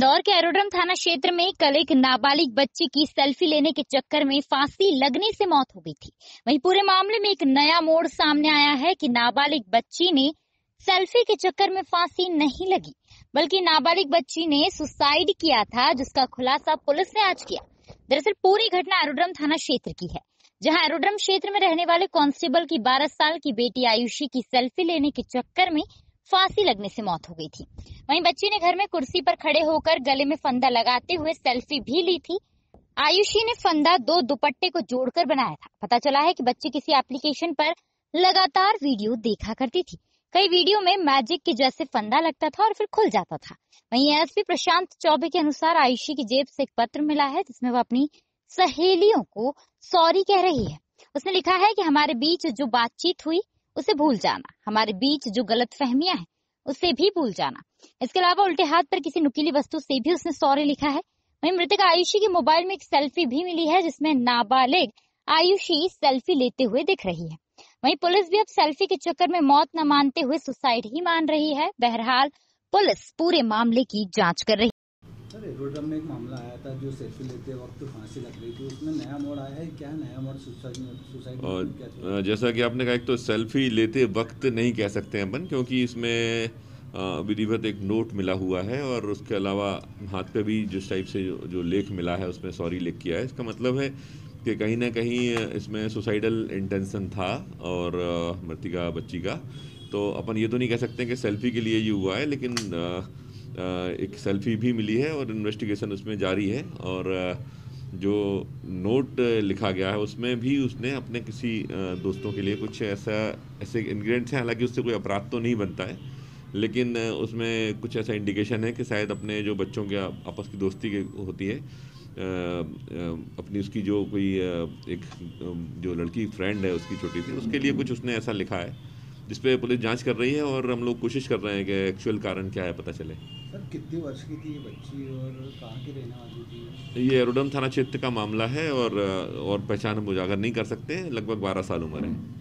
इंदौर के एरोड्रम थाना क्षेत्र में कल एक नाबालिग बच्ची की सेल्फी लेने के चक्कर में फांसी लगने से मौत हो गई थी वहीं पूरे मामले में एक नया मोड़ सामने आया है कि नाबालिग बच्ची ने सेल्फी के चक्कर में फांसी नहीं लगी बल्कि नाबालिग बच्ची ने सुसाइड किया था जिसका खुलासा पुलिस ने आज किया दरअसल पूरी घटना एरोड्रम थाना क्षेत्र की है जहां एरोड्रम क्षेत्र में रहने वाले कांस्टेबल की 12 साल की बेटी आयुषी की सेल्फी लेने के चक्कर में फांसी लगने से मौत हो गई थी वहीं बच्ची ने घर में कुर्सी पर खड़े होकर गले में फंदा लगाते हुए सेल्फी भी ली थी आयुषी ने फंदा दो दुपट्टे को जोड़कर बनाया था पता चला है कि बच्ची किसी एप्लीकेशन पर लगातार वीडियो देखा करती थी कई वीडियो में मैजिक के जैसे फंदा लगता था और फिर खुल जाता था वहीं एसपी प्रशांत चौबे के अनुसार आयुषी की जेब से एक पत्र मिला है जिसमें वो अपनी सहेलियों को सॉरी कह रही है उसने लिखा है कि हमारे बीच जो बातचीत हुई उसे भूल जाना हमारे हम्म। बीच जो गलत फहमियां हैं उसे भी भूल जाना इसके अलावा उल्टे हाथ पर किसी नुकीली वस्तु से भी उसने सॉरी लिखा है वही मृतक आयुषी के मोबाइल में एक सेल्फी भी मिली है जिसमें नाबालिग आयुषी सेल्फी लेते हुए दिख रही है वही पुलिस भी अब सेल्फी के चक्कर में मौत न मानते हुए सुसाइड ही मान रही है बहरहाल पुलिस पूरे मामले की जांच कर रही सर एरोड्रम में एक मामला आया था जो सेल्फी लेते वक्त फांसी लग रही थी उसमें नया मोड़ आया है क्या नया मोड़ सुसाइड जैसा कि आपने कहा एक तो सेल्फी लेते वक्त नहीं कह सकते हैं अपन क्योंकि इसमें विधिवत एक नोट मिला हुआ है और उसके अलावा हाथ पे भी जिस टाइप से जो, जो लेख मिला है उसमें सॉरी लिख किया है इसका मतलब है कि कहीं ना कहीं इसमें सुसाइडल इंटेंसन था और मृतिका बच्ची का तो अपन ये तो नहीं कह सकते कि सेल्फी के लिए ये हुआ है लेकिन आ, एक सेल्फी भी मिली है और इन्वेस्टिगेशन उसमें जारी है और जो नोट लिखा गया है उसमें भी उसने अपने किसी दोस्तों के लिए कुछ ऐसा ऐसे इन्ग्रीडियंट्स हैं हालांकि उससे कोई अपराध तो नहीं बनता है लेकिन उसमें कुछ ऐसा इंडिकेशन है कि शायद अपने जो बच्चों के आपस की दोस्ती की होती है अपनी उसकी जो कोई एक जो लड़की फ्रेंड है उसकी छोटी सी उसके लिए कुछ उसने ऐसा लिखा है जिस पे पुलिस जांच कर रही है और हम लोग कोशिश कर रहे हैं कि एक्चुअल कारण क्या है पता चले सर कितने वर्ष की थी ये बच्ची और कहाँ की रहने वाली थी ये एरोडम थाना क्षेत्र का मामला है और और पहचान हम उजागर नहीं कर सकते लगभग बारह साल उम्र है